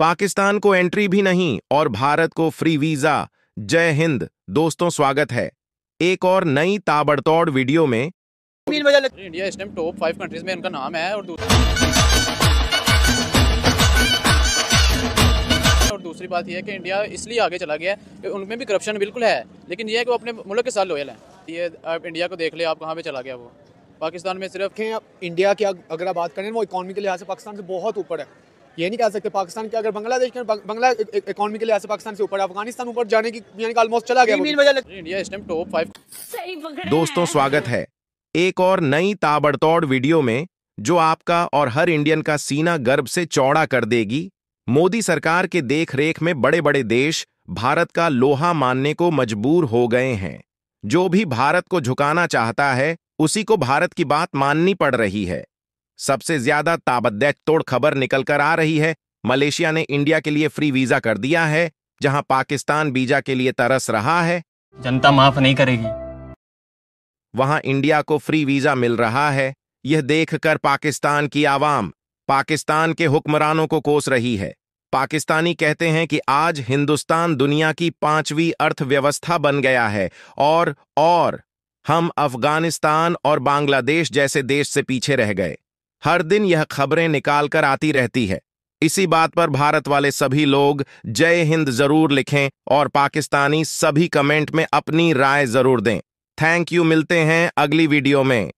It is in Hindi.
पाकिस्तान को एंट्री भी नहीं और भारत को फ्री वीजा जय हिंद दोस्तों स्वागत है एक और नई ताबड़तोड़ वीडियो में इंडिया इस टाइम टॉप फाइव कंट्रीज में इनका नाम है और और दूसरी बात यह है कि इंडिया इसलिए आगे चला गया है कि उनमें भी करप्शन बिल्कुल है लेकिन यह है कि वो अपने मुल्क के साथ लोयल है ये आप इंडिया को देख ले आप कहाँ पे चला गया वो पाकिस्तान में सिर्फ इंडिया की अगर आप बात करें वो इकोनॉमी के लिहाज से पाकिस्तान से बहुत ऊपर है ये नहीं कह सकते पाकिस्तान के अगर बांग्लादेश के बंगला इकोनॉमी के लिए से पाकिस्तान से ऊपर अफगानिस्तान ऊपर जाने की यानी ऑलमोस्ट चला गया इंडिया इस टाइम टॉप फाइव दोस्तों स्वागत है एक और नई ताबड़तोड़ वीडियो में जो आपका और हर इंडियन का सीना गर्व से चौड़ा कर देगी मोदी सरकार के देखरेख में बड़े बड़े देश भारत का लोहा मानने को मजबूर हो गए हैं जो भी भारत को झुकाना चाहता है उसी को भारत की बात माननी पड़ रही है सबसे ज्यादा ताबद्दैत तोड़ खबर निकलकर आ रही है मलेशिया ने इंडिया के लिए फ्री वीजा कर दिया है जहां पाकिस्तान वीजा के लिए तरस रहा है जनता माफ नहीं करेगी वहां इंडिया को फ्री वीजा मिल रहा है यह देखकर पाकिस्तान की आवाम पाकिस्तान के हुक्मरानों को कोस रही है पाकिस्तानी कहते हैं कि आज हिंदुस्तान दुनिया की पांचवी अर्थव्यवस्था बन गया है और और हम अफगानिस्तान और बांग्लादेश जैसे देश से पीछे रह गए हर दिन यह खबरें निकालकर आती रहती है इसी बात पर भारत वाले सभी लोग जय हिंद जरूर लिखें और पाकिस्तानी सभी कमेंट में अपनी राय जरूर दें थैंक यू मिलते हैं अगली वीडियो में